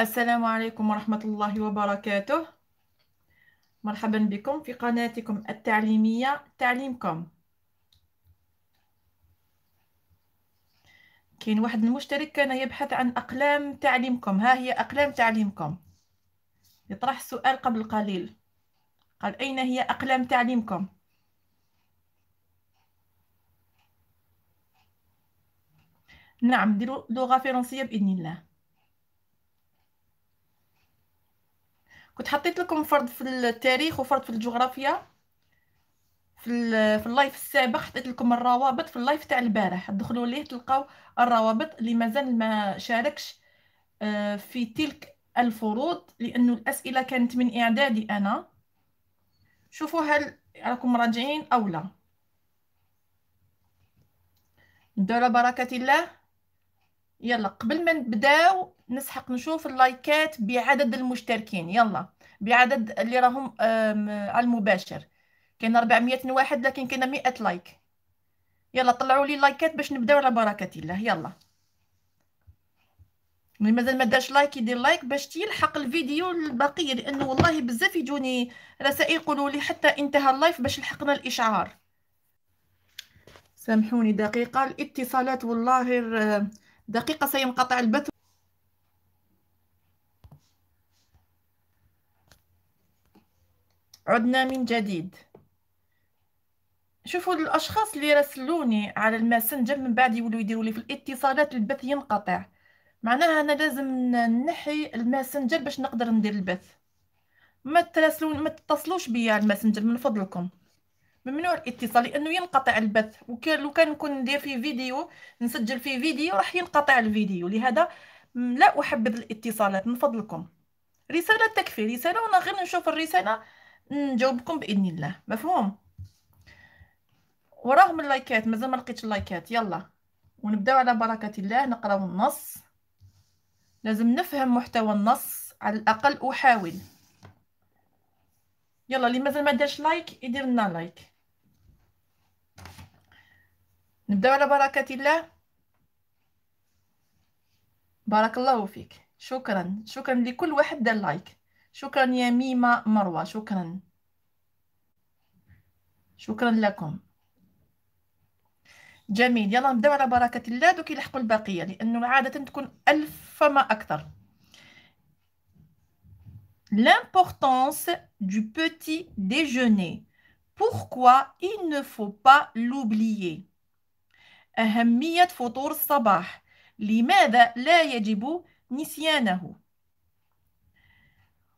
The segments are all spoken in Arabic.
السلام عليكم ورحمة الله وبركاته مرحبا بكم في قناتكم التعليمية تعليمكم كاين واحد المشترك كان يبحث عن أقلام تعليمكم ها هي أقلام تعليمكم يطرح السؤال قبل قليل قال أين هي أقلام تعليمكم نعم ديروا لغة فرنسية بإذن الله كنت حطيت لكم فرض في التاريخ وفرض في الجغرافيا في في اللايف السابق حطيت لكم الروابط في اللايف تاع البارح دخلوا ليه تلقاو الروابط اللي مازال ما شاركش آه، في تلك الفروض لانه الاسئله كانت من اعدادي انا شوفوا هل راكم راجعين او لا نبداو على بركه الله يلا قبل ما نبداو نسحق نشوف اللايكات بعدد المشتركين يلا بعدد اللي راهم على المباشر كاين 400 واحد لكن كاين 100 لايك يلا طلعوا لي لايكات باش نبداو على بركه الله يلا اللي مازال ما داش لايك يدير لايك باش تيلحق الفيديو البقيه لانه والله بزاف يجوني رسائل يقولوا لي حتى انتهى اللايف باش لحقنا الاشعار سامحوني دقيقه الاتصالات والله آه، دقيقه سينقطع البث عدنا من جديد شوفوا الاشخاص اللي راسلوني على الماسنجر من بعد يولوا يديروا لي في الاتصالات البث ينقطع معناها انا لازم نحي الماسنجر باش نقدر ندير البث ما تراسلون ما تتصلوش بيا الماسنجر من فضلكم ممنوع الاتصال لانه ينقطع البث وكان لو كان نكون ندير فيه فيديو نسجل فيه فيديو راح ينقطع الفيديو لهذا لا احبذ الاتصالات من فضلكم رساله تكفي رساله وانا غير نشوف الرساله نجاوبكم باذن الله مفهوم وراهم اللايكات مازال ما لقيتش اللايكات يلا ونبداو على بركه الله نقراو النص لازم نفهم محتوى النص على الاقل احاول يلا اللي مازال ما دارش لايك يدير لنا لايك نبداو على بركه الله بارك الله فيك شكرا شكرا لكل واحد دار لايك شكرا يا ميمة مروة شكرا شكرا لكم جميل يلا نبداو على بركة الله دوك يلحقوا البقية لأنه عادة تكون ألف فما أكثر L'importance du petit déjeuner. Pourquoi il ne faut pas l'oublier أهمية فطور الصباح لماذا لا يجب نسيانه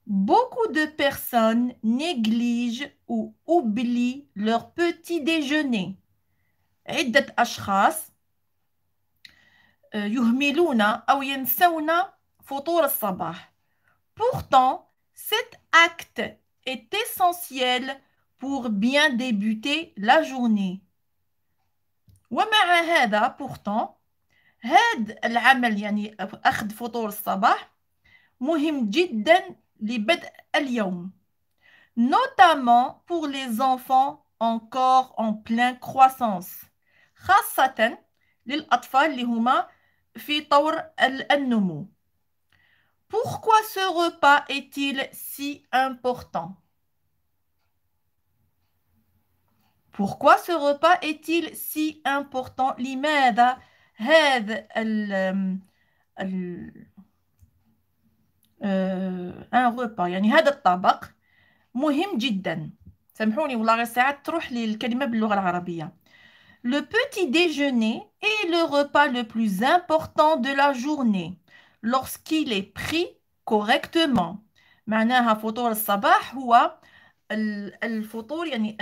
Beaucoup de personnes négligent ou oublient leur petit déjeuner. عدة أشخاص يهملون أو ينسون فطور الصباح. Pourtant, cet acte est essentiel pour bien débuter la journée. ومع هذا pourtant هذا العمل يعني أخذ فطور الصباح مهم جدا notamment pour les enfants encore en pleine croissance Pourquoi ce repas est-il si important Pourquoi ce repas est-il si important ان آه، روبا آه، يعني هذا الطبق مهم جدا سامحوني والله غير ساعات تروح للكلمه باللغه العربيه Le petit déjeuner est le repas le plus important de la journée lorsqu'il est pris correctement. معناها فطور الصباح هو الفطور يعني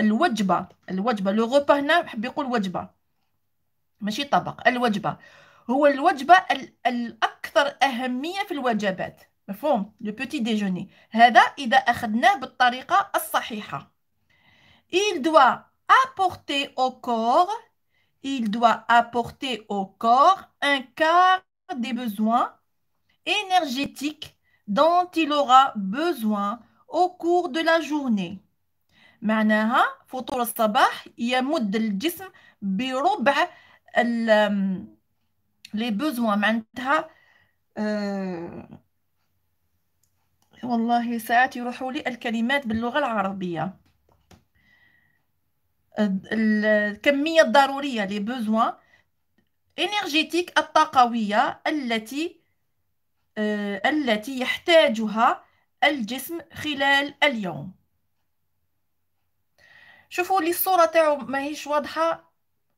الوجبة الوجبة لو غوبا هنا بيقول وجبة ماشي طبق الوجبة هو الوجبة الأكثر أهمية في الوجبات مفهوم لو بوتي ديجوني هذا إذا أخذناه بالطريقة الصحيحة il doit apporter au corps il doit apporter au corps un quart des besoins énergétiques dont il aura besoin au cours de la journée معناها فطور الصباح يمد الجسم بربع لي بوزوان معناتها أه والله ساعات يروحوا لي الكلمات باللغة العربية الكمية الضرورية لي بوزوان انرجيتيك الطاقوية التي أه التي يحتاجها الجسم خلال اليوم شوفوا لي الصورة تاعو ماهيش واضحة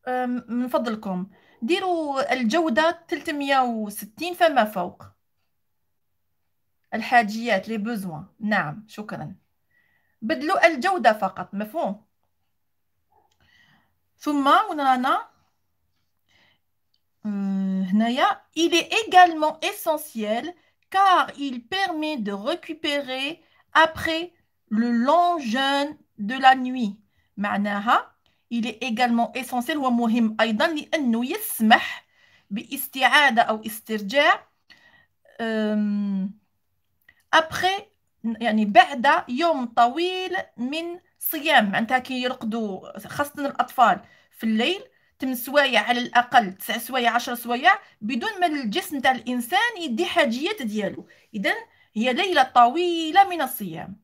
آه، من فضلكم ديروا الجودة 360 فما فوق الحاجيات لي بوزوان نعم شكرا بدلوا الجودة فقط مفهوم ثم ونرانا هنايا il est également essentiel car il permet de récupérer après le long jeûne de la nuit معناها إلي إيغالمون إسونسيال ومهم أيضا لأنه يسمح باستعادة أو استرجاع أبخي يعني بعد يوم طويل من صيام معناتها كي يرقدوا خاصة الأطفال في الليل تم سوايع على الاقل تسع سوايع عشر سوايع بدون ما الجسم تاع الانسان يدي حاجيات ديالو اذا هي ليله طويله من الصيام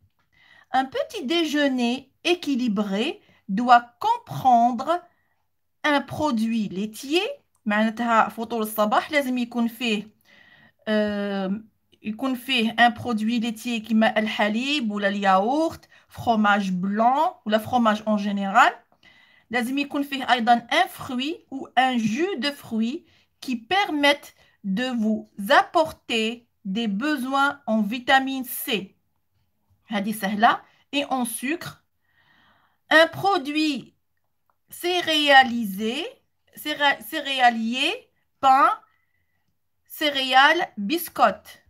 ان بوتي ديجوني équilibré Doit comprendre un produit laitier. Je vous ai dit, il faut faire un produit laitier qui met le halib, le yaourt, le fromage blanc ou le fromage en général. Il faut faire un fruit ou un jus de fruit qui permettent de vous apporter des besoins en vitamine C et en sucre. Un produit céréalisé, céré céréalier, pain, céréales, biscotte.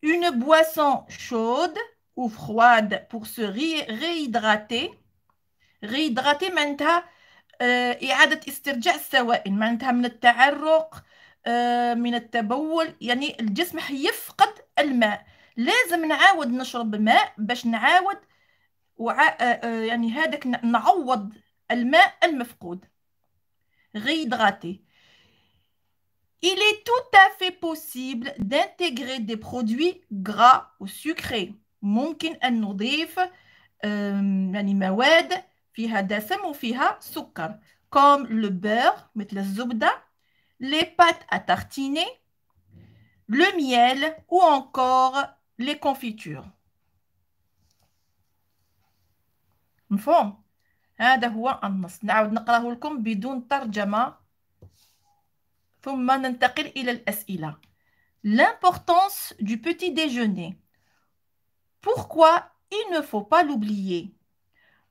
Une boisson chaude ou froide pour se ré réhydrater. réhydrater معناتها إعادة استرجاع السوائل معناتها من التعرق من التبول يعني الجسم حيفقد الماء لازم نعاود نشرب ماء باش نعاود وع يعني هذاك نعوض الماء المفقود غيدغاتي Il est tout à fait possible d'intégrer des produits gras ou sucrés. ممكن أن نضيف يعني مواد فيها دسم وفيها سكر comme le beurre مثل الزبدة les pâtes à tartiner le miel ou encore les confitures L'importance du petit déjeuner. Pourquoi il ne faut pas l'oublier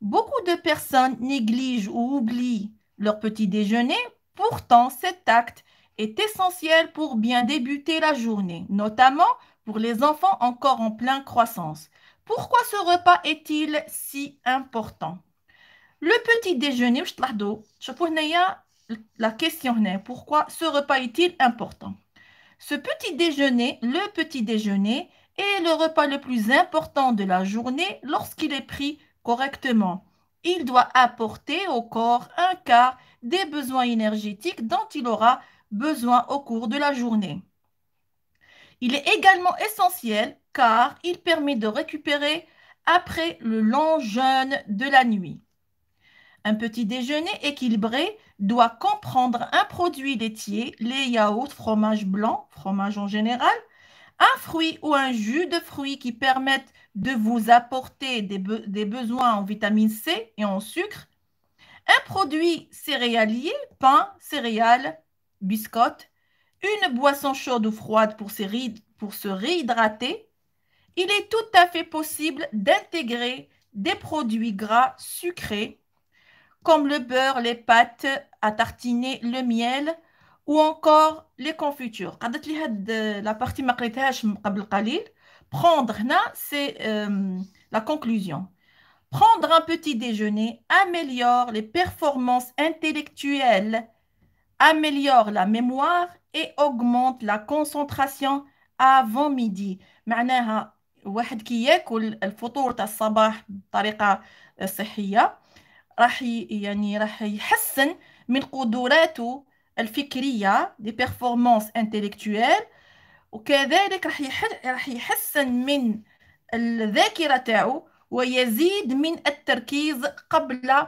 Beaucoup de personnes négligent ou oublient leur petit déjeuner. Pourtant, cet acte est essentiel pour bien débuter la journée, notamment pour les enfants encore en pleine croissance. Pourquoi ce repas est-il si important Le petit déjeuner, la question pourquoi ce repas est-il important Ce petit déjeuner, le petit déjeuner, est le repas le plus important de la journée lorsqu'il est pris correctement. Il doit apporter au corps un quart des besoins énergétiques dont il aura besoin au cours de la journée. Il est également essentiel car il permet de récupérer après le long jeûne de la nuit. Un petit déjeuner équilibré doit comprendre un produit laitier, lait, yaourt, fromage blanc, fromage en général, un fruit ou un jus de fruits qui permettent de vous apporter des, besoins en vitamine C et en sucre, un produit céréalier, pain, céréales, biscottes, une boisson chaude ou froide pour se réhydrater, il est tout à fait possible d'intégrer des produits gras sucrés comme le beurre, les pâtes à tartiner, le miel ou encore les confitures. Euh, la partie prendre c'est euh, la conclusion. Prendre un petit déjeuner améliore les performances intellectuelles, améliore la mémoire et augmente la concentration avant midi. واحد كياكل الفطور تاع الصباح بطريقه صحيه راح يعني راح يحسن من قدراته الفكريه دي بيرفورمانس انتليكتويل وكذلك راح راح يحسن من الذاكره تاعو ويزيد من التركيز قبل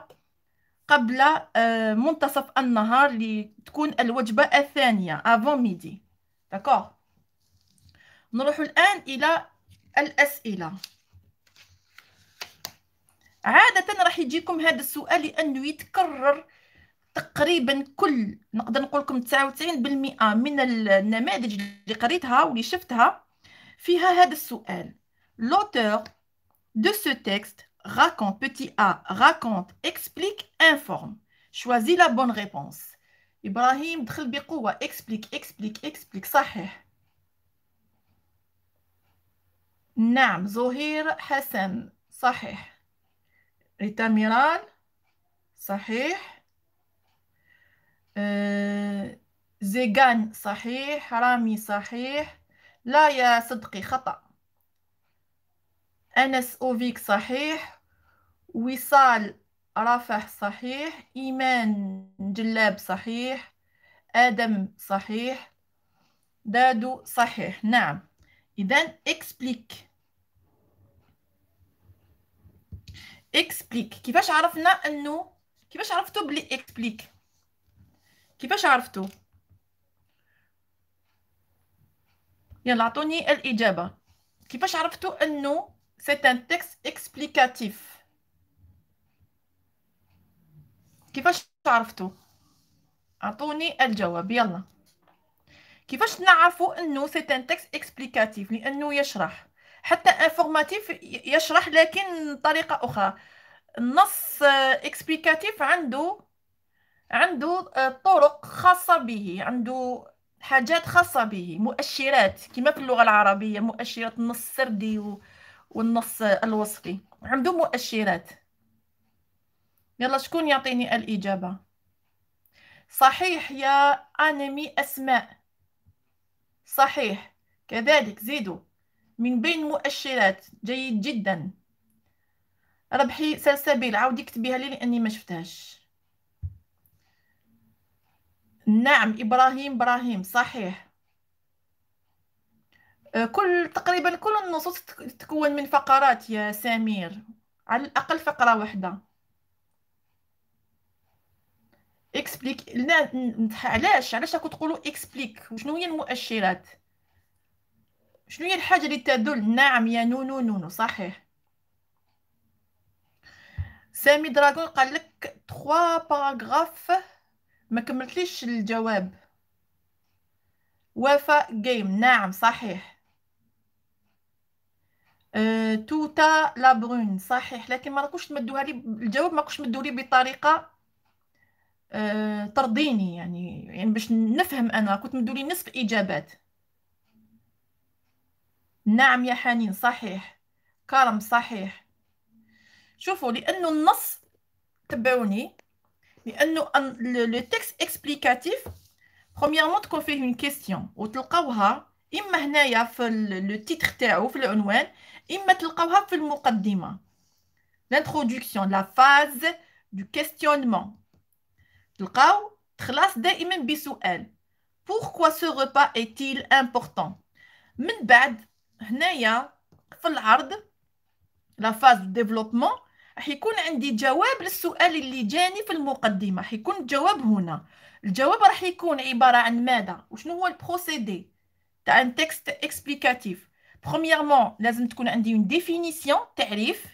قبل آه، منتصف النهار لتكون الوجبه الثانيه افون ميدي داكوغ نروح الان الى الأسئلة عادة راح يجيكم هذا السؤال لأنه يتكرر تقريبا كل نقدر نقول لكم 99% من النماذج اللي قريتها واللي شفتها فيها هذا السؤال l'auteur de ce texte raconte petit a raconte explique informe choisis la bonne réponse إبراهيم دخل بقوة explique explique explique صحيح نعم زهير حسن صحيح ريتاميرال صحيح آه، زيغان صحيح رامي صحيح لا يا صدقي خطأ أنس أوفيك صحيح وصال رفح صحيح إيمان جلاب صحيح آدم صحيح دادو صحيح نعم إذا إكسبليك إكسبليك كيفاش عرفنا أنه كيفاش عرفتو بلي إكسبليك كيفاش عرفتو يلا عطوني الإجابة كيفاش عرفتو أنه سي أن تكست إكسبليكاتيف كيفاش عرفتو عطوني الجواب يلا كيفاش نعرفوا انه سي ان تكست اكسبليكاتيف لانه يشرح حتى انفورماتيف يشرح لكن بطريقه اخرى النص اكسبليكاتيف عنده عنده آه، طرق خاصه به عنده حاجات خاصه به مؤشرات كما في اللغه العربيه مؤشرات النص السردي والنص الوصفي عنده مؤشرات يلا شكون يعطيني الاجابه صحيح يا انمي اسماء صحيح كذلك زيدوا من بين مؤشرات جيد جدا ربحي سلسبيل عاودي كتبيها لي لاني ما شفتهاش نعم ابراهيم ابراهيم صحيح آه، كل تقريبا كل النصوص تكون من فقرات يا سمير على الاقل فقره واحده اكسبليك علاش علاش راكو تقولوا اكسبليك وشنو هي المؤشرات شنو هي الحاجه اللي تدل نعم يا نونو نونو صحيح سامي دراغون قال لك 3 باراغراف ما كملتليش الجواب وفاء جيم نعم صحيح آه، توتا لابرون صحيح لكن ما راكوش تمدوها لي الجواب ما راكوش تمدوه لي بطريقه ترضيني آه، يعني يعني باش نفهم انا كنت مدولي نصف اجابات نعم يا حنين صحيح كرم صحيح شوفوا لانه النص تبعوني لانه لو تيكست اكسبليكاتيف بروميرمون تكون فيه اون كيستيون وتلقاوها اما هنايا في لو تيتر تاعو في العنوان اما تلقاوها في المقدمه l'introduction لا فاز دو questionnement تلقاو تخلص دائما بسؤال بوركوا سو ريبا ايتيل امبورطون من بعد هنايا في العرض لا فاز ديفلوبمون راح يكون عندي جواب للسؤال اللي جاني في المقدمه راح يكون الجواب هنا الجواب راح يكون عباره عن ماذا وشنو هو البروسيدي تاع ان تكست اكسبليكاتيف بروميرمون لازم تكون عندي اون ديفينيسيون تعريف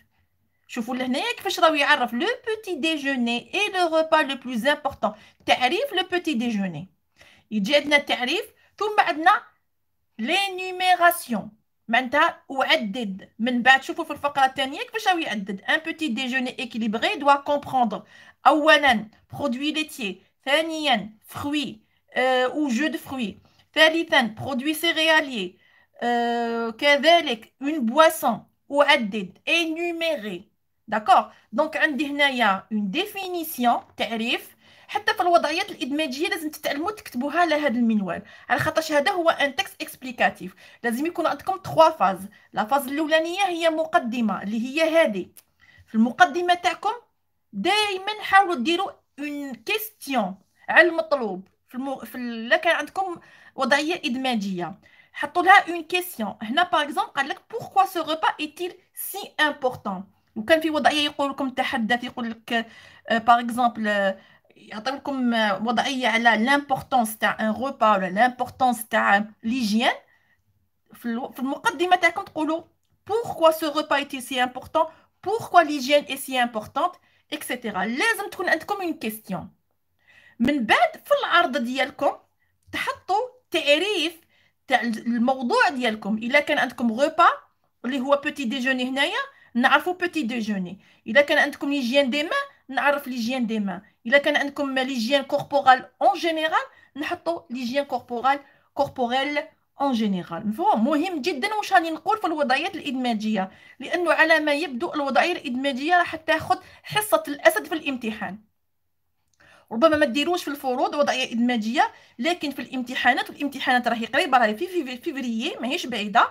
Le petit déjeuner est le repas le plus important. Le petit déjeuner. le petit déjeuner. il y a l'énumération. Un petit déjeuner équilibré doit comprendre un produit laitier, fruit euh, ou jus de fruits, un produit céréalier, euh, une boisson, des énuméré داكوغ دونك عندي هنايا اون ديفينيسيون تعريف حتى في الوضعيات الادماجيه لازم تتعلموا تكتبوها على هذا المنوال على خاطرش هذا هو ان تكست اكسبليكاتيف لازم يكون عندكم 3 فاز لا فاز الاولانيه هي مقدمه اللي هي هذه في المقدمه تاعكم دائما حاولوا ديروا اون كيستيون على المطلوب في, المو... في لا كان عندكم وضعيه ادماجيه حطوا لها اون كيستيون هنا باغ اكزومبل قال لك بوركوا سو ريبا ايتيل سي امبورطون وكان في وضعيه يقول لكم تحدث يقول لك باغ آه، اكزومبل آه، يعطي لكم آه، وضعيه على لامبورطونس تاع ان روبا ولا لامبورطونس تاع ليجيان في المقدمه تاعكم تقولوا بوركوا سو روبا ايتي سي امبورطون بوركوا ليجيان اي سي امبورطونت اكسيتيرا لازم تكون عندكم اون كيستيون من بعد في العرض ديالكم تحطوا تعريف تاع الموضوع ديالكم الا كان عندكم غوبا اللي هو بوتي ديجوني هنايا نعرفوا بوتي ديجوني الا كان عندكم ليجيان دي ما نعرف ليجيان دي ما الا كان عندكم ليجيان كوربورال اون جينيرال نحطوا ليجيان كوربورال كوربوريل اون جينيرال مهم جدا واش راني نقول في الوضعيات الادماجيه لانه على ما يبدو الوضعيه الادماجيه راح تاخذ حصه الاسد في الامتحان ربما ما ديروش في الفروض وضعيه ادماجيه لكن في الامتحانات والامتحانات راهي قريبه راهي في فيفري ماهيش بعيده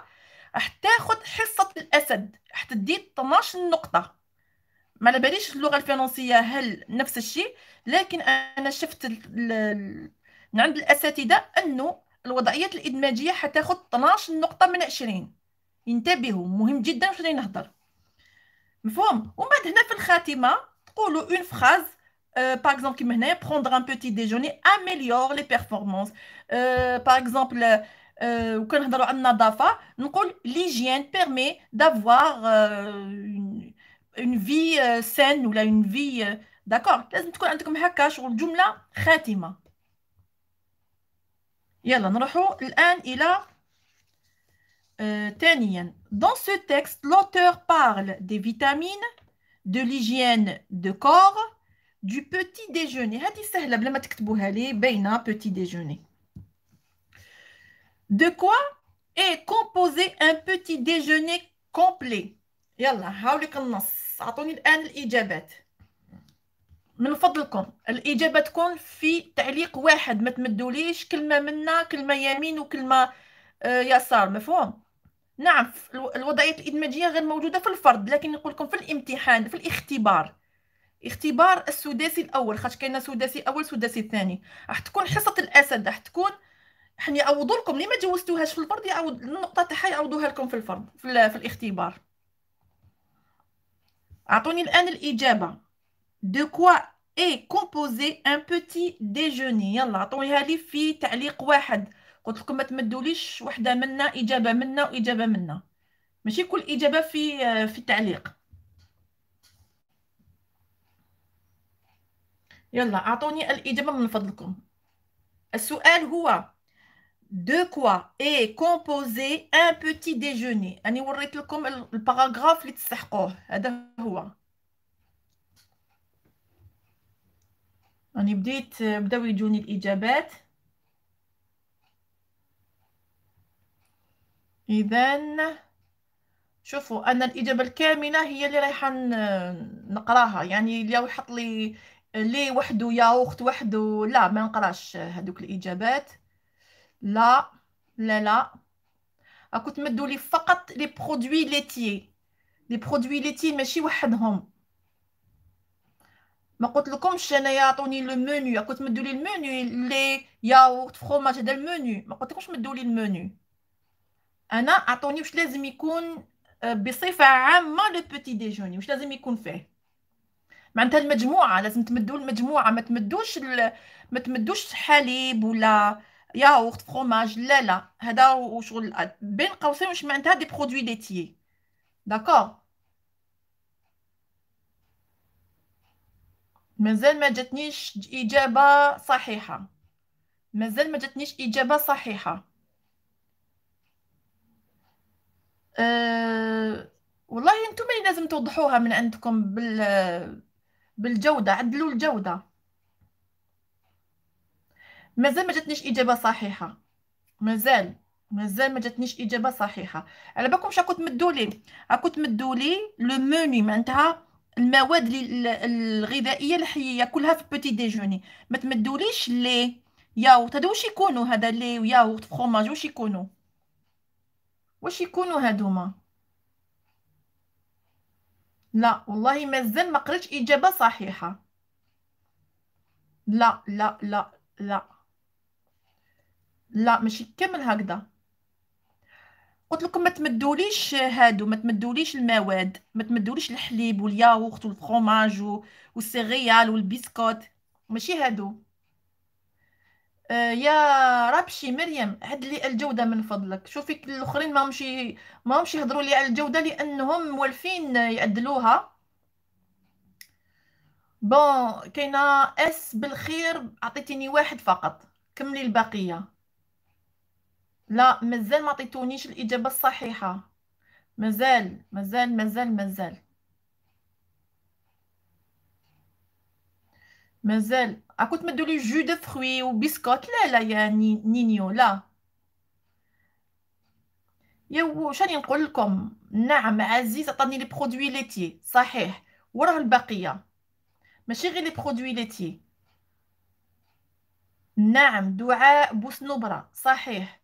راح تاخذ حصه الاسد راح تدي 12 نقطه ما على باليش اللغه الفرنسيه هل نفس الشيء لكن انا شفت ال... ال... من عند الاساتذه انه الوضعيات الادماجيه حتاخذ 12 نقطه من 20 انتبهوا مهم جدا واش راني نهضر مفهوم ومن بعد هنا في الخاتمه تقولوا اون آه، فراز par exemple كيما هنايا prendre un petit déjeuner améliore les performances آه، par exemple وكنهضروا على النظافه نقول ليجيان بيرمي دافوار une, une vie saine ولا une vie داكوغ لازم تكون عندكم هكا شغل جمله خاتمه يلا نروحوا الان الى ثانيا dans ce texte l'auteur parle des vitamines de l'hygiène de corps du petit déjeuner هذه سهله بلا ما تكتبوها لي باينه petit déjeuner De quoi est composé un petit déjeuner complet يلا هاوليك النص عطوني الان الاجابات من فضلكم الاجابه تكون في تعليق واحد ما تمدوليش كلمه منا كلمه يمين وكلمه يسار مفهوم نعم الوضعيات الادماجيه غير موجوده في الفرد لكن نقول لكم في الامتحان في الاختبار اختبار السداسي الاول خاطر كاين سداسي اول سداسي ثاني راح تكون حصه الاسد راح تكون حن يعوضوا لكم اللي ما جوزتوهاش في الفرد يعوض النقطه تاعها يعوضوها لكم في الفرد في, في الاختبار اعطوني الان الاجابه دو كوا اي كومبوزي ان بوتي ديجوني يلا عطونيها لي في تعليق واحد قلت لكم ما تمدوليش وحده منا اجابه منا واجابه منا ماشي كل اجابه في في التعليق يلا اعطوني الاجابه من فضلكم السؤال هو de quoi est composé un petit déjeuner اني وريت لكم الباراغراف اللي تستحقوه هذا هو راني بديت بداو يجوني الاجابات اذا شوفوا انا الاجابه الكامله هي اللي رايحه نقراها يعني اللي يحط لي لي وحده يا وحده لا ما نقراش هذوك الاجابات لا لا لا راكو تمدوا لي فقط لي برودوي ليتي لي برودوي ليتي ماشي وحدهم ما قلت لكمش انايا عطوني لو منيو راكو اه، تمدوا لي المنيو لي ياورت فروماج هذا المنيو ما قلت لكمش مدوا لي المنيو انا عطوني واش لازم يكون اه، بصفه عامه لو بوتي ديجوني واش لازم يكون فيه معناتها المجموعه لازم تمدوا المجموعه ما تمدوش ما تمدوش حليب ولا ياغورت فروماج لا لا هذا وشغل بين قوسين واش معناتها دي برودوي ليتيي داكور مازال ما جاتنيش اجابه صحيحه مازال ما جاتنيش اجابه صحيحه أه... والله انتم اللي لازم توضحوها من عندكم بال بالجوده عدلوا الجوده مازال ما جاتنيش اجابه صحيحه مازال مازال ما جاتنيش اجابه صحيحه على بالكم تمدوا لي مدولي تمدوا لي لو موني معناتها المواد الغذائيه الحيه كلها في بوتي ديجوني ما تمدوليش لي ياو هذا واش يكونوا هذا لي وياو فخوماج واش يكونوا واش يكونوا هادوما لا والله مازال ما قريتش اجابه صحيحه لا لا لا لا لا ماشي كامل هكذا قلت لكم ما تمدوليش هادو ما تمدوليش المواد ما تمدوليش الحليب والياغورت والفرماج والسيريال والبسكوت ماشي هادو آه، يا ربشي مريم هاد لي الجوده من فضلك شوفي الاخرين ماهمش ماهمش يهضروا لي على الجوده لانهم موالفين يعدلوها بون كاينه اس بالخير عطيتيني واحد فقط كملي البقيه لا مازال ما عطيتونيش الاجابه الصحيحه مازال مازال مازال مازال مازال راكو تمدوا لي جو دو فروي وبسكوت لا لا يا نينيو لا يا شاني نقول لكم نعم عزيز عطاني لي برودوي ليتي صحيح وراه البقيه ماشي غير لي برودوي ليتي نعم دعاء بوسنبره صحيح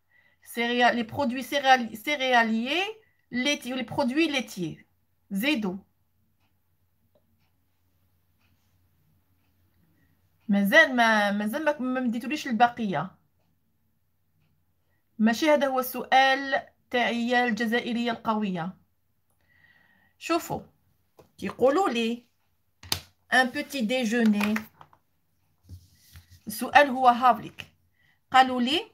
céréales, les produits céréali céréaliers, laitiers, les produits laitiers. زيدوا مازال ما مازال ما, مديتوليش البقيه ماشي هذا هو السؤال تاعي الجزائريه القويه شوفوا كيقولوا لي ان بوتي ديجوني السؤال هو هابليك قالوا لي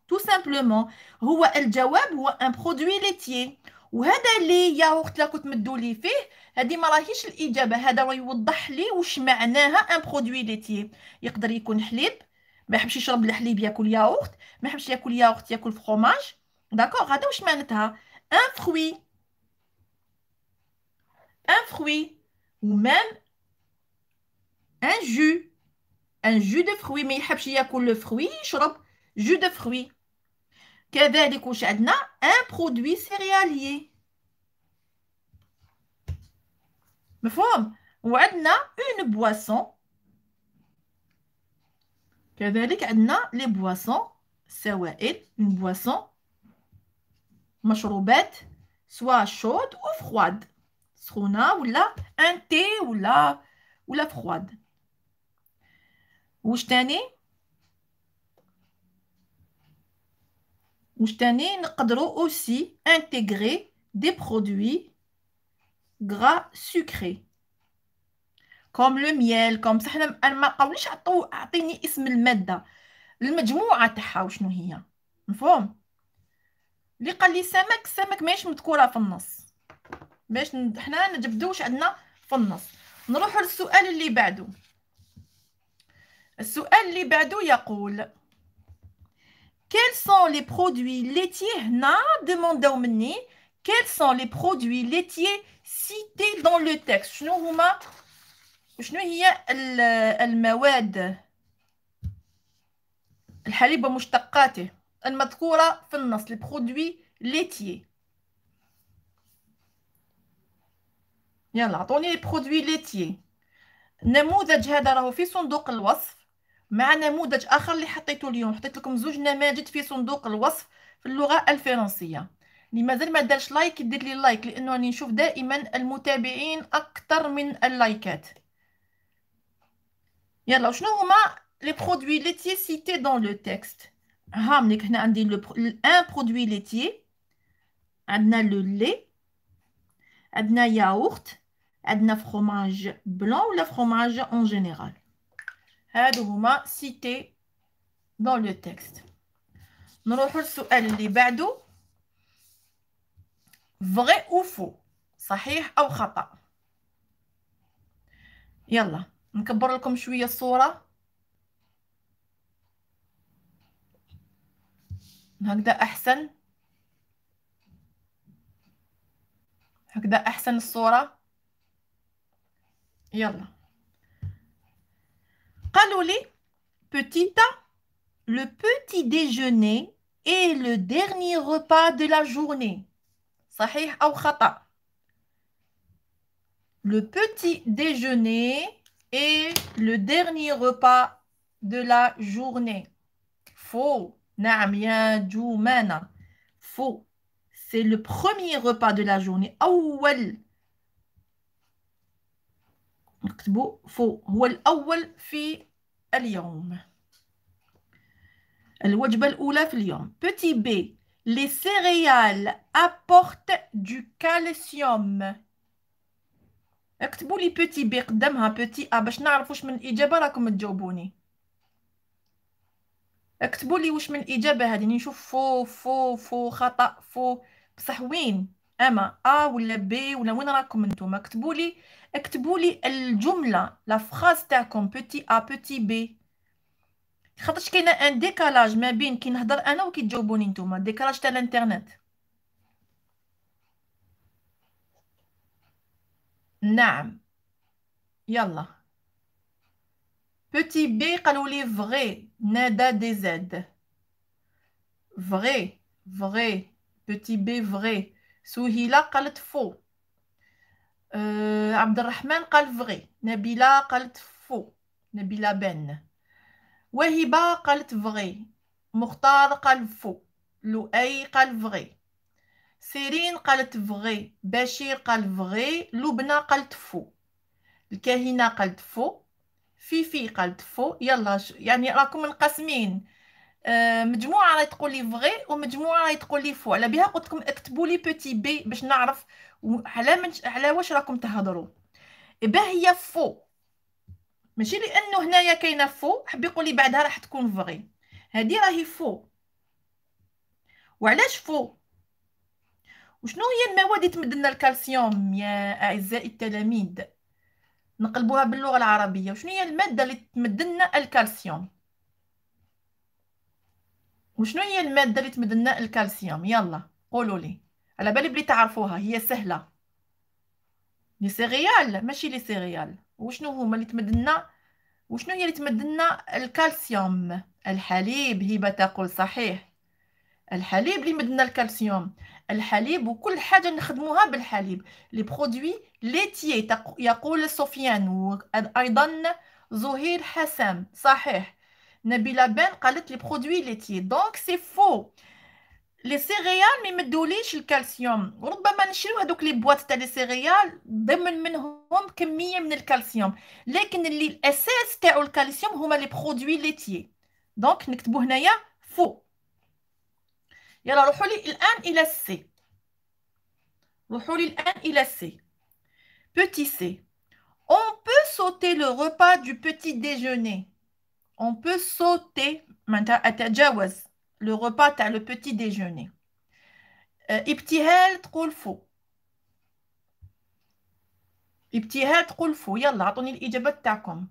تو سامبلومون هو الجواب هو ان برودوي ليتيي وهذا اللي ياغورت لا كنت لي فيه هذه ما راهيش الاجابه هذا راه يوضح لي واش معناها ان برودوي ليتيي يقدر يكون حليب ما يحبش يشرب الحليب ياكل ياغورت ما يحبش ياكل ياغورت ياكل فرماج داكوغ هذا واش معناتها ان فروي ان فروي ومام ان جو ان جو دو فروي ما يحبش ياكل لو فروي يشرب جو دو فروي Qu'avez-vous un produit céréalier? Mais forme. Où Adna, une boisson? quavez Adna, les boissons, c'est est une boisson? Ma bête, soit chaude ou froide. Ce ou là, un thé ou la froide. Où est واش تاني نقدروا aussi intégrer des produits gras sucrés كوم لو ميال كوم بصح انا ما قاوليش عطو اعطيني اسم الماده المجموعه تاعها وشنو هي مفهوم اللي قال لي سمك سمك ماهيش مذكوره في النص باش حنا نجبدو واش عندنا في النص نروحو للسؤال اللي بعده السؤال اللي بعده يقول quels sont les produits laitiers هنا demandez مني quels sont les produits laitiers cités dans le texte شنو هما شنو هي المواد الحليب ومشتقاته المذكورة في النص les produits laitiers يلا عطوني les produits laitiers نموذج هذا راهو في صندوق الوصف مع نموذج آخر اللي حطيته اليوم حطيت لكم زوج نماذج في صندوق الوصف في اللغة الفرنسية اللي مازال ما دارش لايك يدير لي لايك لانه راني نشوف دائما المتابعين اكثر من اللايكات يلا وشنو هما لي برودوي ليتي سيتي دون لو تيكست هاملك هنا عندي لو ان برودوي ليتي عندنا لو لي عندنا ياغورت عندنا فرماج بلون ولا فرماج اون جينيرال هادو هما سيتي دون لو تكست نروحو للسؤال اللي بعده فغي او فو صحيح او خطا يلا نكبر لكم شويه الصوره هكذا احسن هكذا احسن الصوره يلا le petit déjeuner est le dernier repas de la journée le petit déjeuner est le dernier repas de la journée faux Faux. C'est le premier repas de la journée. نكتبو فو هو الأول في اليوم الوجبة الأولى في اليوم بتي بي لي سيريال apportent دو كالسيوم اكتبوا لي بتي بي قدامها بتي ا باش نعرف واش من اجابه راكم تجاوبوني اكتبوا لي واش من اجابه هذه نشوف فو فو فو خطا فو بصح وين اما ا ولا بي ولا وين راكم نتوما اكتبوا لي اكتبوا لي الجمله لا فراز تاعكم بوتي ا بوتي بي خاطرش كاينه ان ديكالاج ما بين كي نهضر انا وكي تجاوبوني نتوما ديكالاج تاع الانترنت نعم يلا بوتي بي قالوا لي فغي نادا دي زد فغي فغي بوتي بي فغي سهيله قالت فو آه عبد الرحمن قال فغي نبيلة قالت فو نبيلة بن وهبة قالت فغي مختار قال فو لؤي قال فغي سيرين قالت فغي بشير قال فغي لبنى قالت فو الكاهنة قالت فو فيفي قالت فو يلا يعني راكم منقسمين آه، مجموعه راهي تقول لي فغي ومجموعه راهي تقول لي فو على بها قلت لكم اكتبوا لي بوتي بي باش نعرف على منش... على واش راكم تهضروا ايبا هي فو ماشي لانه هنايا كاينه فو حب يقول لي بعدها راح تكون فغي هذه راهي فو وعلاش فو وشنو هي المواد تمد لنا الكالسيوم يا اعزائي التلاميذ نقلبوها باللغه العربيه وشنو هي الماده اللي تمد لنا الكالسيوم وشنو هي الماده اللي تمد لنا الكالسيوم يلا قولوا لي على بالي بلي تعرفوها هي سهله لي سيريال ماشي لي سيريال وشنو هما اللي تمد لنا وشنو هي اللي تمد لنا الكالسيوم الحليب هبه تقول صحيح الحليب اللي مدنا الكالسيوم الحليب وكل حاجه نخدموها بالحليب لي برودوي ليتيي يقول سفيان وايضا زهير حسام صحيح Nabila pas ben qu'allez les produits laitiers donc c'est faux les céréales mais me doli le calcium on va mancher là donc les boîtes telles céréales démolissent comme mieux le calcium les qu'ne l'essent est au calcium comme les produits laitiers donc n'est pas honnête faux y'a là on va aller à C on va aller à C petit C on peut sauter le repas du petit déjeuner on peut sauter le repas le petit déjeuner euh, ibtihal troul fou ibtihal troul fou il atoni il taakom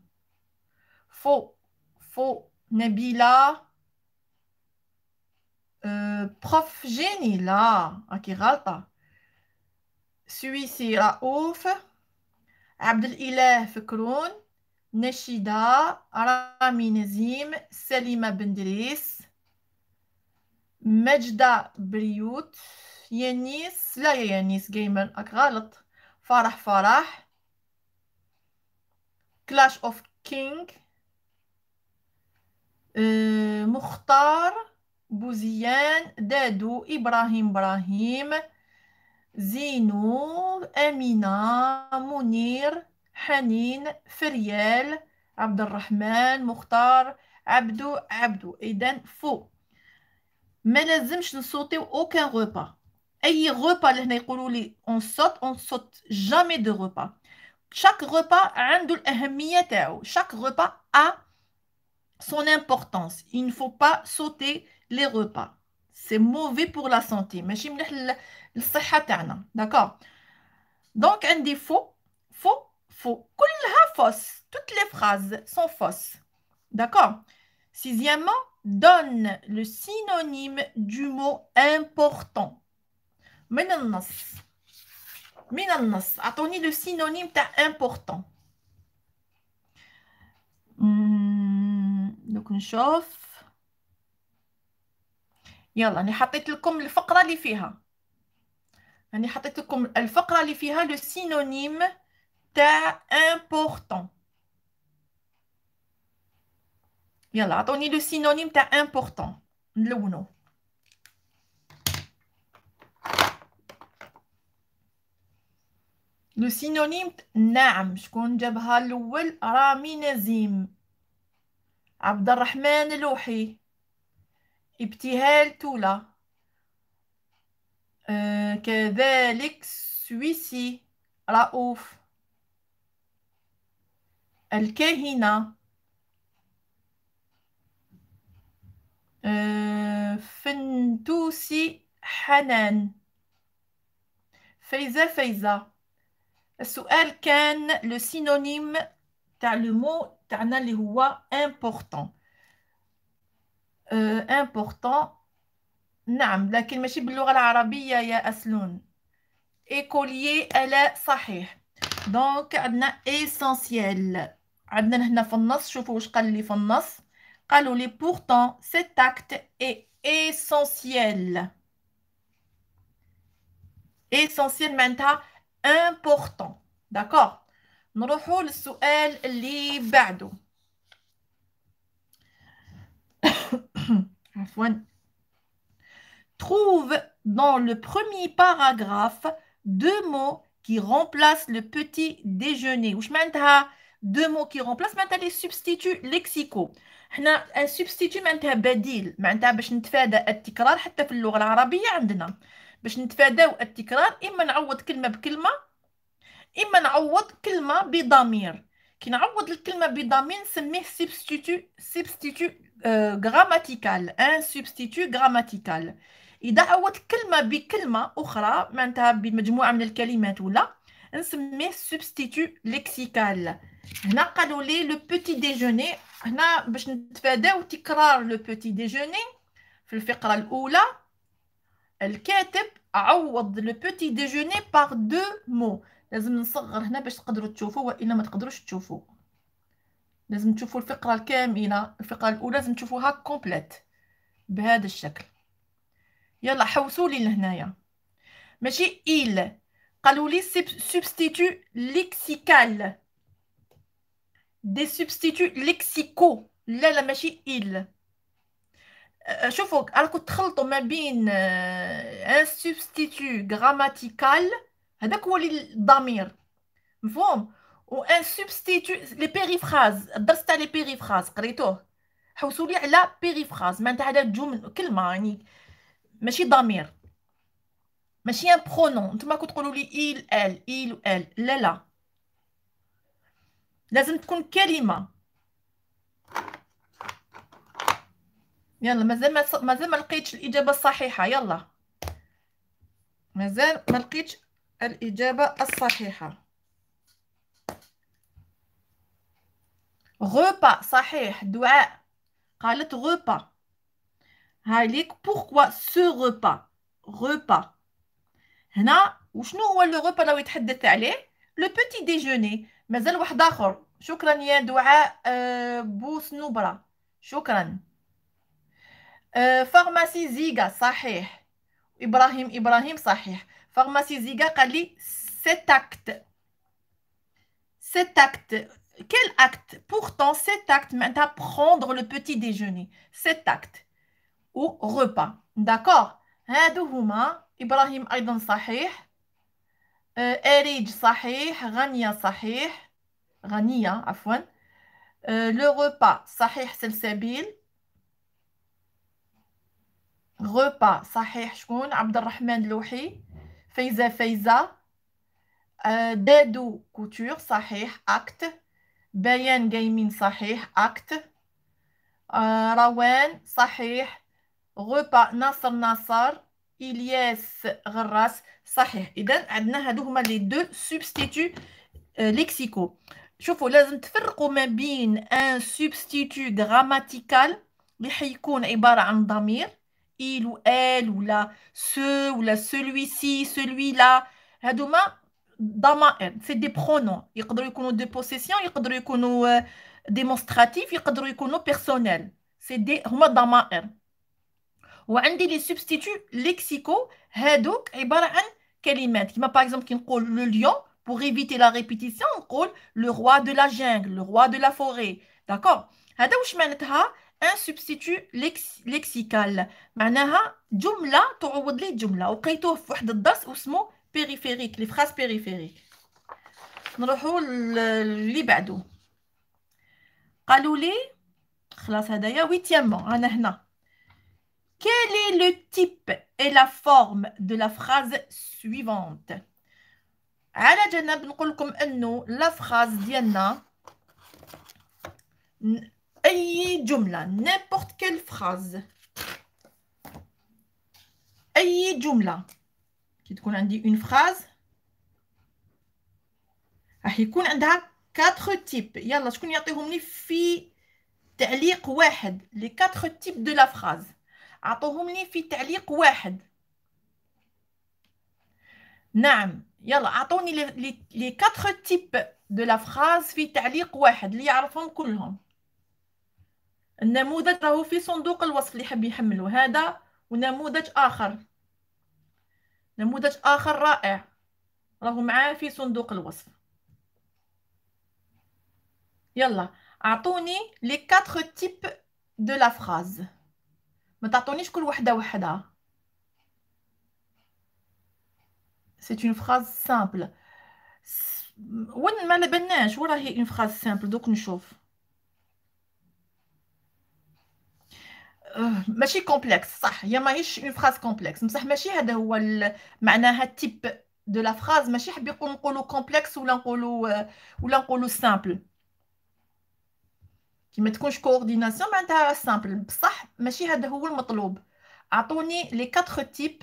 fou fou nabila euh, prof génie là, à Kiralta. Celui-ci, Raouf. Abdel-Ilah, Fekroun. نشيدة رامي نزيم سليمة بن دريس مجدة بريوت يانيس لا يا يانيس جيمر أك غلط فرح فرح كلاش اوف كينج آه، مختار بوزيان دادو ابراهيم ابراهيم زينو امينه منير Hanin, Feriel, Abdelrahman, Mokhtar, Abdou, Abdou. Et d'un faux. Mais les je ne saute aucun repas. Ayé repas, on saute, on ne saute jamais de repas. Chaque repas a son importance. Il ne faut pas sauter les repas. C'est mauvais pour la santé. Mais D'accord? Donc, un défaut. Faux faux. Toutes les phrases sont fausses. D'accord Sixièmement, donne le synonyme du mot important. non. Minanas. Attendez le synonyme de important. Hmm, donc نشوف يلا راني حطيت لكم الفقره اللي فيها راني حطيت لكم الفقره important يلا عطوني لو سينونيم تاع important نلونو لو سينونيم نعم شكون جابها الاول رامي نزيم عبد الرحمن لوحي ابتهال تولا آه كذلك سويسي رؤوف الكاهنة آه، فنتوسي حنان فايزة فايزة السؤال كان لو سينونيم تاع لو مو تاعنا اللي هو امبورطون امبورطون آه، نعم لكن ماشي باللغة العربية يا أسلون ايكوليي ألا صحيح دونك عندنا إيسانسيال عندنا هنا pourtant cet acte est essentiel essentiel معناتها important d'accord نروحوا للسؤال اللي بعده عفوا trouve dans le premier paragraphe deux mots qui remplacent le petit déjeuner واش معناتها deux mots qui remplacent معناتها les substituts lexicaux حنا ان substitut معناتها بديل معناتها باش نتفادى التكرار حتى في اللغه العربيه عندنا باش نتفاداو التكرار اما نعوض كلمه بكلمه اما نعوض كلمه بضمير كي نعوض الكلمه بضمير نسميه substitut substitut غراماتيكال آه، ان substitut غراماتيكال اذا عوضت كلمه بكلمه اخرى معناتها بمجموعه من الكلمات ولا نسميه substitut lexical هنا قالوا لي لو بوتي ديجوني هنا باش نتفاداو تكرار لو بوتي ديجوني في الفقره الاولى الكاتب عوض لو بوتي ديجوني باغ دو مو لازم نصغر هنا باش تقدروا تشوفوا والا ما تقدروش تشوفوا لازم تشوفوا الفقره الكامله الفقره الاولى لازم تشوفوها كومبليت بهذا الشكل يلا حوسوا لي لهنايا ماشي ايل قالوا لي سبستيتو ليكسيكال des substituts lexicaux la machine il شوفوا substitut, تخلطوا ما بين ان substitut غراماتيكال هذاك هو الضمير مفهوم و ان substitut لي بيريفراز الدرس تاع لي بيريفراز قريتوه حوسوا لي على بيريفراز معناتها هذا جمل كلمه يعني ماشي ضمير ماشي لي il elle il elle لا لازم تكون كلمه يلا مازال ما مازال ما لقيتش الاجابه الصحيحه يلا مازال ما لقيتش الاجابه الصحيحه غوبا صحيح دعاء قالت غوبا هاي ليك بوركوا سو غوبا غوبا هنا وشنو هو لو غوبا لو يتحدث عليه لو بوتي ديجوني مازال واحد اخر شكرا يا دعاء آه، بوس نبرة شكرا آه، فارماسي زيغا صحيح ابراهيم ابراهيم صحيح فارماسي زيغا قال لي سيت اكت سيت اكت كيل اكت بورتون سيت اكت معناتها بروندر لو بوتي ديجوني سيت اكت او روبا داكور هادو هما ابراهيم ايضا صحيح آه، أريج صحيح غنية صحيح غنية عفوا آه، لو صحيح سلسبيل غوبا صحيح شكون عبد الرحمن لوحي فايزة فايزة آه، دادو كوتور صحيح أكت بيان جايمين صحيح أكت روان صحيح غوبا ناصر ناصر الياس غراس صحيح اذا عندنا هادو هما لي دو سوبستيتو ليكسيكو euh, شوفوا لازم تفرقوا ما بين ان سوبستيتو غراماتيكال اللي حيكون عباره عن ضمير إل و إل ولا سو ولا سي ci لا هادو هادوما ضمائر سي دي بخونون يقدروا يكونوا دي بوسيسيون يقدروا يكونوا ديمونستراتيف euh, يقدروا يكونوا بيرسونيل سي دي هما ضمائر وعندي لي سوبستيتو ليكسيكو هادوك عباره عن كلمات كما باغ اكزومبل كي نقول لو ليون pour éviter la répétition نقول le roi de la jungle le roi de la forêt d'accord هذا واش معناتها ان سوبستيتو ليكسيكال معناها جمله تعوض لي جمله وقيتوه في واحد الدرس وسمو بيريفيريك لي فراس بيريفيريك نروحوا اللي بعده قالوا لي خلاص هدايا ويتيامون انا هنا Quel est le type et la forme de la phrase suivante? À la Jannab, la phrase diana ayi jumla. N'importe quelle phrase. ayi jumla. Qui dit une phrase? Aïe, ah, j'ai quatre types. Yannab, je vais vous dire les quatre types de la phrase. عطوهم لي في تعليق واحد نعم يلا اعطوني لي كاتخ كاتر تيب دو لا فراز في تعليق واحد اللي يعرفهم كلهم النموذج راهو في صندوق الوصف اللي يحب يحملو هذا ونموذج اخر نموذج اخر رائع راهو معاه في صندوق الوصف يلا اعطوني لي كاتر تيب دو لا فراز ما تعطونيش كل وحده وحده سي اون فراز سامبل وين ما لبناش وراهي اون فراز سامبل دوك نشوف أه، ماشي كومبلكس صح هي ماهيش اون فراز كومبلكس بصح ماشي هذا هو معناها التيب دو لا فراز ماشي حاب يقول كومبلكس ولا نقولو ولا نقولو سامبل كي ما تكونش كورديناسيون معناتها سامبل بصح ماشي هذا هو المطلوب اعطوني لي كاتر تيب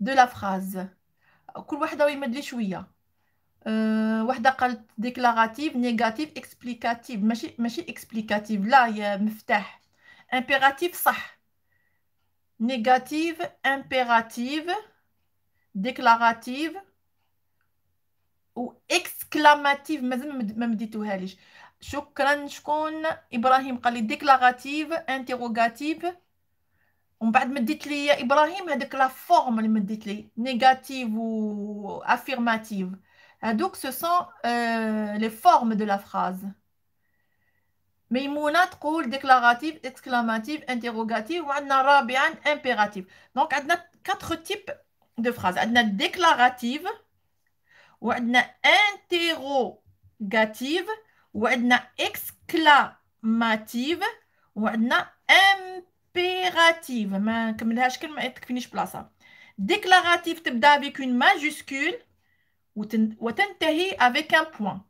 دو لا فراز كل وحده ويمد لي شويه أه وحده قالت ديكلاراتيف نيجاتيف اكسبليكاتيف ماشي ماشي اكسبليكاتيف لا يا مفتاح امبيراتيف صح نيجاتيف امبيراتيف ديكلاراتيف و اكسكلاماتيف مازال ما مديتوهاليش شكرا شكون ابراهيم قال لي ديكلاراتيف انتيروغاتيف ومن بعد مديت لي ابراهيم هذيك لا فورم اللي مديت لي نيجاتيف و افيرماتيف هادوك سو سون لي فورم دو لا فراز ميمونه تقول ديكلاراتيف اكسكلاماتيف انتيروغاتيف وعندنا رابعا امبيراتيف دونك عندنا كاتر تيب دو فراز عندنا ديكلاراتيف وعندنا انتيروغاتيف Où adn'a exclamative, Ou adn'a impérative. Comment les hachkels m'aient plasa. Déclarative te avec une majuscule ou te avec un point.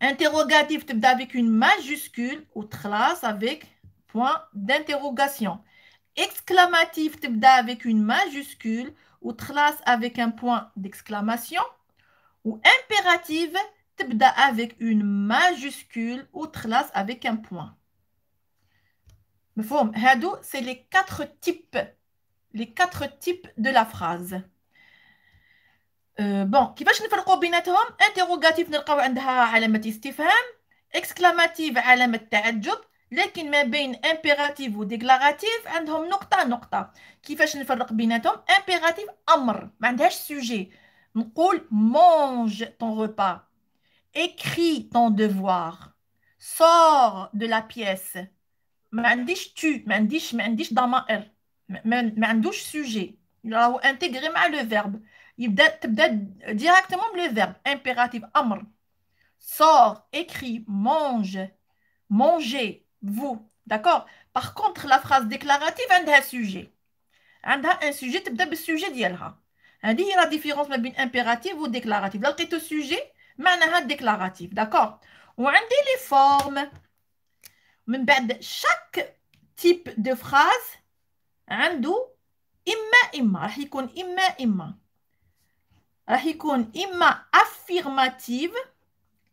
Interrogative te avec une majuscule ou trace avec point d'interrogation. Exclamative te avec une majuscule ou trace avec un point d'exclamation ou impérative تبدا avec une majuscule ou تخلص avec un point. مفهوم هادو c'est les quatre types les quatre types de la phrase. بون كيفاش نفرقوا بيناتهم انتروغاتيف نلقاو عندها علامه استفهام اكسكلاماتيف علامه تعجب لكن ما بين امبيراتيف وديكلاراتيف عندهم نقطه نقطه كيفاش نفرق بيناتهم امبيراتيف امر ما عندهاش سوجي نقول مونج طون روبا écris ton devoir, sors de la pièce. M'indiche tu, m'indiche, m'indiche dans ma r, m'indiche sujet. Intégrer le verbe. Il تبدا directement le verbe impératif amr sors écris mange mangez vous d'accord par contre la phrase déclarative un sujet a un sujet تبدا بالsujet ديالها y a la différence entre impératif ou déclaratif لقيتو sujet déclaratif d'accord ou a les formes. chaque type de phrase imma ». إما إما affirmative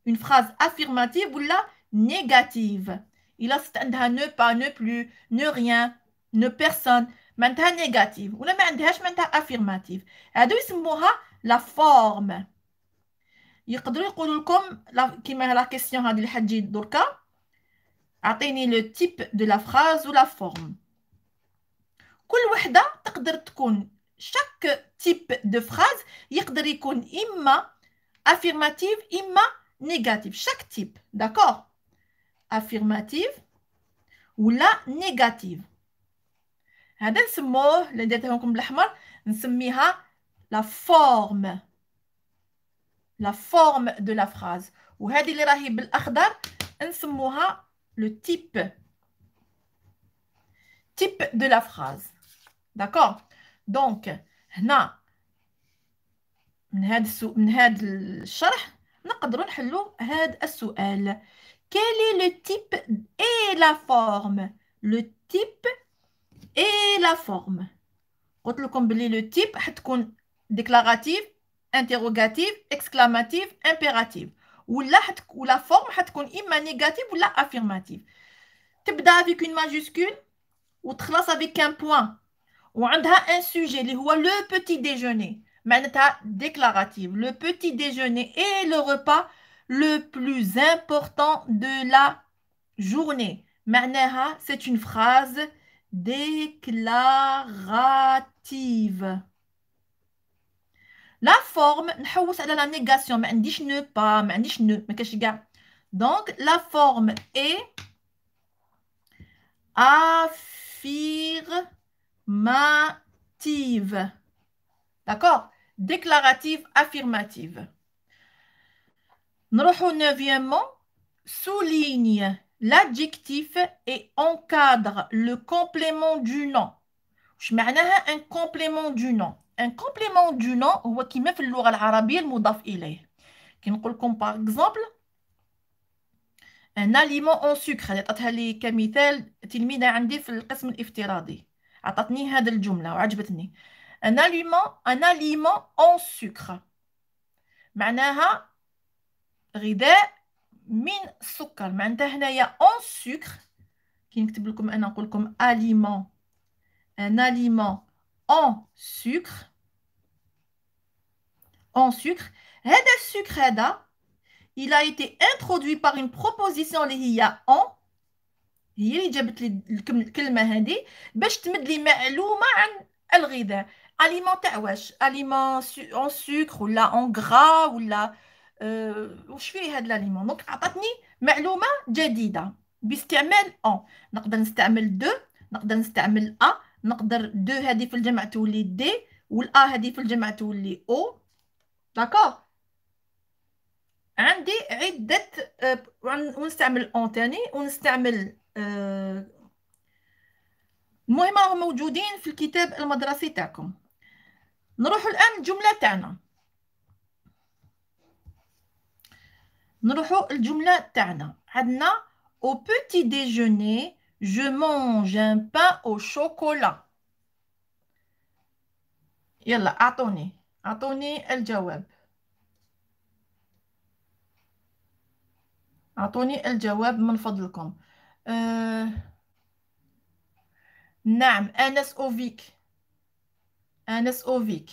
une phrase affirmative ou la négative il a عندها ne pas ne plus ne rien ne personne معناتها négative Ou le عندهاش معناتها affirmative هادو la forme يقدروا يقولوا لكم كيما لا كيسيون هذه اللي حتجي دركا اعطيني لو تيب دو لا فراز ولا فورم كل وحده تقدر تكون شاك تيب دو فراز يقدر يكون اما افيرماتيف اما نيجاتيف شاك تيب داكور افيرماتيف ولا نيجاتيف هذا نسموه اللي درتها لكم بالاحمر نسميها لا فورم لا فورم دو لا فراز وهذه اللي راهي بالاخضر نسموها لو تيب تيب دو لا فراز داكور دونك هنا من هذا السو... من هذا الشرح نقدروا نحلوا هذا السؤال كالي est le type et la forme le type et la قلت لكم بلي لو تيب حتكون ديكلاراتيف interrogative, exclamative, impérative. Ou la, ou la forme تكون négative ou la affirmative. commences avec une majuscule ou trace avec un point. Ou a un sujet le petit déjeuner. معناتها déclarative. Le petit déjeuner est le repas le plus important de la journée. Maintenant, c'est une phrase déclarative. La forme, nous avons la négation. mais عنديش ne pas, mais عنديش ne, ما كاش Donc, la forme est affirmative. D'accord Déclarative, affirmative. neuvièmement, souligne l'adjectif et encadre le complément du nom. Je un complément du nom. ان كومبليمون دو نون هو كيما في اللغه العربيه المضاف اليه كي نقول لكم باغ اكزومبل ان اليمون اون سكر هذه عطاتها لي كمثال تلميذه عندي في القسم الافتراضي عطاتني هذه الجمله وعجبتني ان اليمون ان اليمون اون سكر معناها غذاء من السكر معناتها هنايا اون سكر كي نكتب لكم انا نقول لكم اليمون ان اليمون en sucre. En sucre. sucre il a été introduit par une proposition qui est en هي اللي جابت لي الكلمه هذه باش تمد لي معلومه عن الغذاء اليمون تاع واش اليمون اون سكر ولا اون غرا ولا واش فيه عطاتني معلومه جديده باستعمال اون نقدر نستعمل دو نقدر نستعمل un نقدر دو هذه في الجمع تولي دي والا هذه في الجمع تولي او داكوغ عندي عدة آه، ونستعمل اون تاني ونستعمل المهم آه، راهم موجودين في الكتاب المدرسي تاعكم نروح الان الجملة تاعنا نروحوا الجملة تاعنا عندنا او بوتي ديجوني Je mange un pain au chocolat. يلا أعطوني أعطوني الجواب أعطوني الجواب من فضلكم أه... نعم أنس أوفيك أنس أوفيك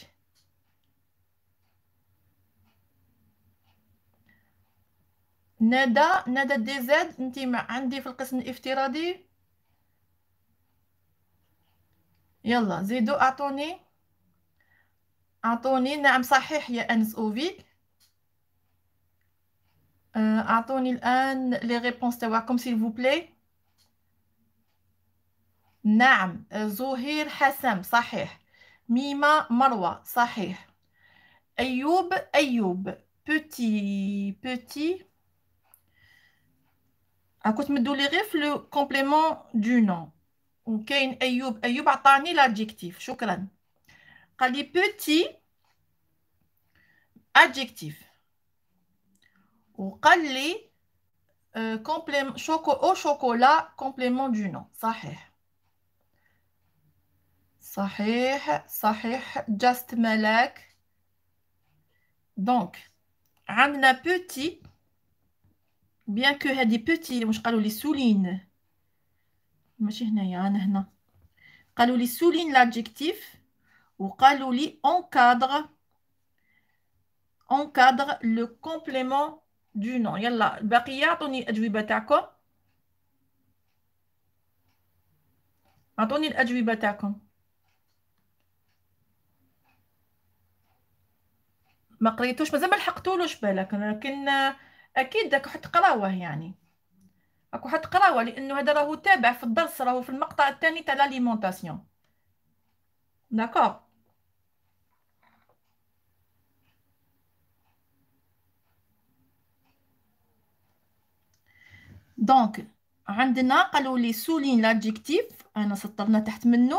ندى ندى دي زاد انت عندي في القسم الافتراضي يلا زيدوا أعطوني أعطوني نعم صحيح يا أنس أوفيك أه، أعطوني الآن لي ريبونس تاعكم سيل بلي نعم زهير حسام صحيح ميما مروة صحيح أيوب أيوب بوتي بوتي راكو تمدوا لي غير في لو كومبليمون دو نون وكاين ايوب ايوب عطاني لادجيكتيف شكرا قال لي بوتي ادجيكتيف وقال لي كومبليم شوكو او شوكولا كومبليمون دو نو صحيح صحيح صحيح جاست ملاك دونك عندنا بوتي بيان كو هادي بوتي واش قالوا لي سولين ماشي هنايا انا هنا قالوا لي سولين لادجيكتيف وقالوا لي انكادر انكادر لو كومبليمون دو نو يلا باقي عطوني الاجوبه تاعكم عطوني الاجوبه تاعكم ما قريتوش مازال ما لحقتولوش بالك لكن اكيد داك راك قراوه يعني راكو حتقراوها لانه هذا راهو تابع في الدرس راهو في المقطع الثاني تاع لاليمونطاسيون داكوغ دونك عندنا قالوا لي سولين لادجيكتيف انا سطرنا تحت منه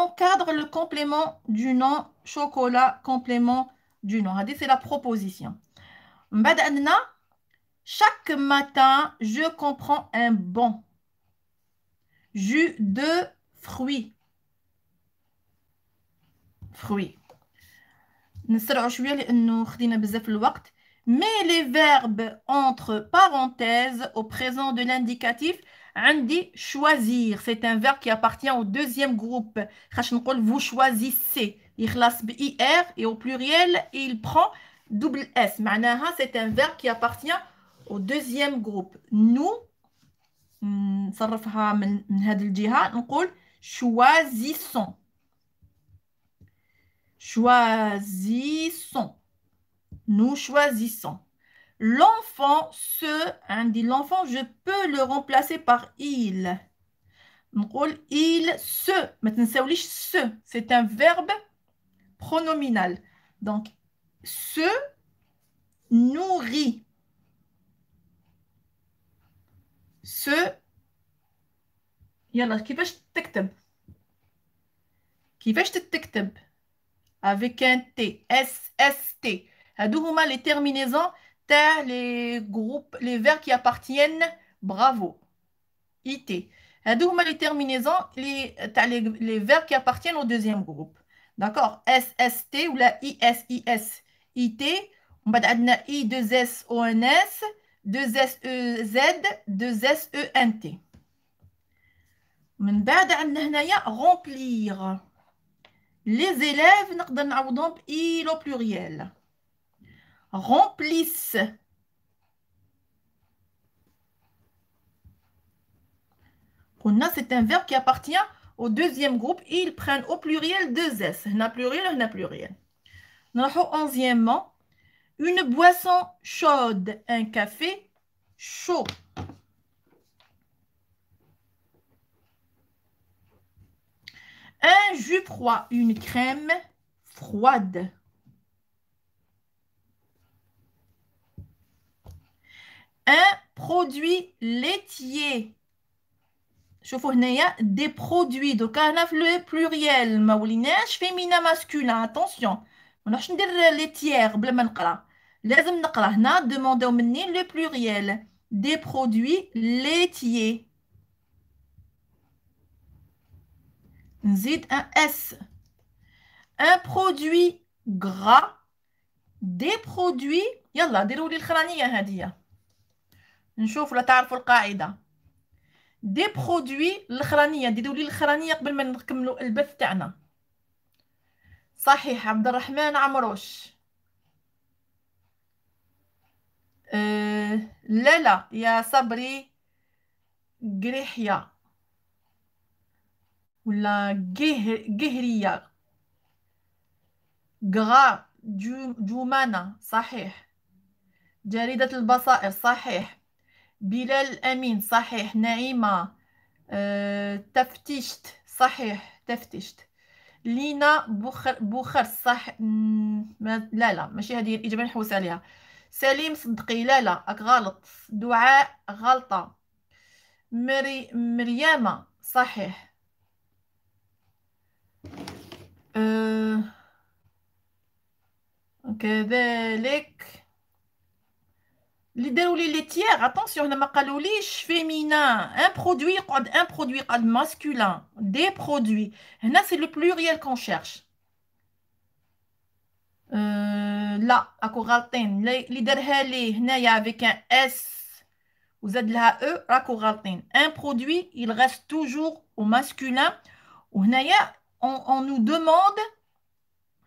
encadre le complément du nom chocolat complément du nom هذه سي لا بروبوزيسيون من بعد عندنا Chaque matin, je comprends un bon jus de fruits. Fruits. mais les verbes entre parenthèses au présent de l'indicatif عندي choisir c'est un verbe qui appartient au deuxième groupe vous choisissez يخلص et au pluriel il prend double s c'est un verbe qui appartient au deuxième groupe nous hmm, choisissons choisissons nous choisissons l'enfant ce hein, dit « l'enfant je peux le remplacer par il dit « il se maintenant, ce c'est un verbe pronominal donc se nourrit Ce ce qui qui تكتب كيفاش تتكتب avec un T S S T deux les terminaisons تاع les groupes les verbes qui appartiennent bravo IT هادو les terminaisons les تاع les, verbes qui appartiennent au deuxième groupe d'accord S S T ou la I S I S IT On بعد عندنا I 2 S O N S 2 e 2 e t من بعد عندنا هنايا remplir les élèves نقدر نعوضهم il au pluriel remplissent c'est un verbe qui appartient au deuxième groupe ils prennent au pluriel deux s هنا pluriel هنا pluriel onzième onzièmement une boisson chaude, un café chaud. Un jus froid, une crème froide. Un produit laitier. a des produits. Donc, y a pluriel. maoulinage, féminin, masculin. Attention. On a laitière, لازم نقرا هنا دومونديو مني لو بلوريال دي برودوي ليتيي نزيد ان اس ان برودوي غرا دي برودوي يلا ديروا لي الخرانيه هذه نشوف لا تعرفوا القاعده دي برودوي الاخرانيه ديروا لي الاخرانيه قبل ما نكملوا البث تاعنا صحيح عبد الرحمن عمروش آه، لا لا يا صبري قريحيا ولا قهرية جهرية غا جمانة صحيح جريدة البصائر صحيح بلال أمين صحيح نعيمة آه، تفتشت صحيح تفتشت لينا بوخر بوخر صح لا لا ماشي هذه الإجابة نحوس عليها Salim Cédric Lalla, à quoi il Miriam, dit, "Duae à Ok, c'est-à-dire, les déhoulées Attention, la macoulée, féminin, un produit, un produit masculin, des produits. Là, c'est le pluriel qu'on cherche la court les leaders' avec un s vous êtes là e, à Koratin. un produit il reste toujours au masculin on' on nous demande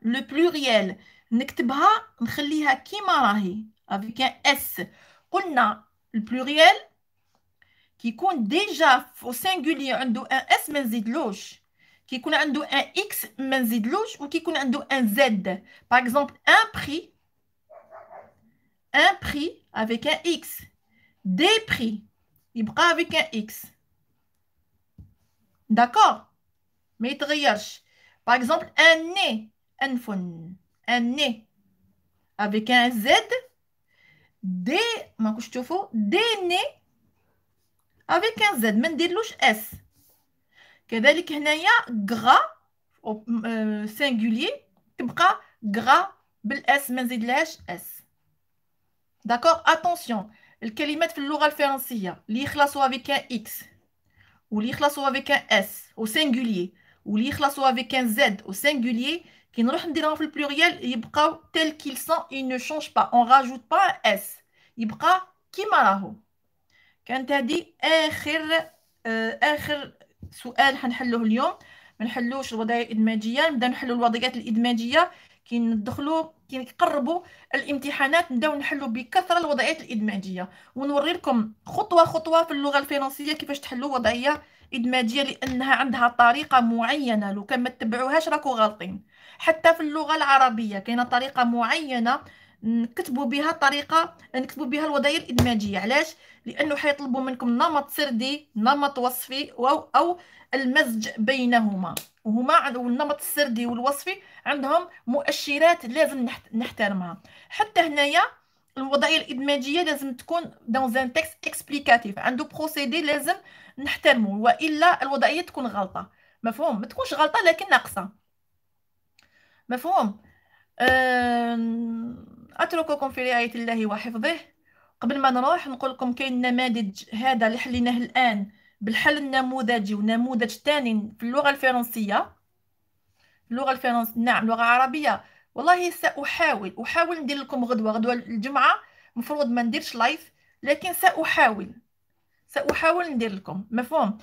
le pluriel nec bra qui avec un s on a le pluriel qui compte déjà au singulier do un s mais de loche qui connaît un X, ou qui connaît un Z. Par exemple, un prix. Un prix avec un X. Des prix. Il prend avec un X. D'accord Mais Par exemple, un nez. Un nez avec un Z. Des... Je te Des nez avec un Z, men des S. Il y a gras au singulier. Il y S, D'accord Attention. le met l'oralfènes Il y a avec un X. Ou la soit avec un S au singulier. Ou la soit avec un Z au singulier. qui nous dit dans le pluriel, tel qu'ils sont, il ne change pas. On rajoute pas S. Il y a qui dit سؤال حنحلوه اليوم ما نحلوش الوضعيه الادماجيه نبدا نحلو الوضعيات الادماجيه كي ندخلوا كي نقربوا الامتحانات نبداو نحلو بكثره الوضعيات الادماجيه ونوري لكم خطوه خطوه في اللغه الفرنسيه كيفاش تحلوا وضعيه ادماجيه لانها عندها طريقه معينه لو كان ما تبعوهاش راكو غالطين حتى في اللغه العربيه كاينه طريقه معينه نكتبوا بها الطريقه نكتبوا بها الوظائف الادماجيه علاش لانه حيطلبوا منكم نمط سردي نمط وصفي او او المزج بينهما وهما النمط السردي والوصفي عندهم مؤشرات لازم نحترمها حتى هنايا الوضعيه الادماجيه لازم تكون دون زان تيكست اكسبليكاتيف عنده بروسيدي لازم نحترمه والا الوضعيه تكون غلطه مفهوم ما تكونش غلطه لكن ناقصه مفهوم أه... أترككم في رعاية الله وحفظه قبل ما نروح نقول لكم كاين نماذج هذا اللي حليناه الآن بالحل النموذجي ونموذج ثاني في اللغة الفرنسية اللغة الفرنسية نعم لغة عربية والله سأحاول أحاول ندير لكم غدوة غدوة الجمعة مفروض ما نديرش لايف لكن سأحاول سأحاول ندير لكم مفهوم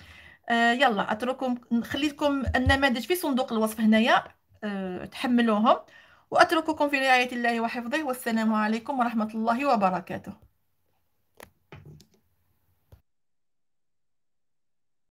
آه يلا أترككم نخلي لكم النماذج في صندوق الوصف هنايا آه تحملوهم وأترككم في رعاية الله وحفظه والسلام عليكم ورحمة الله وبركاته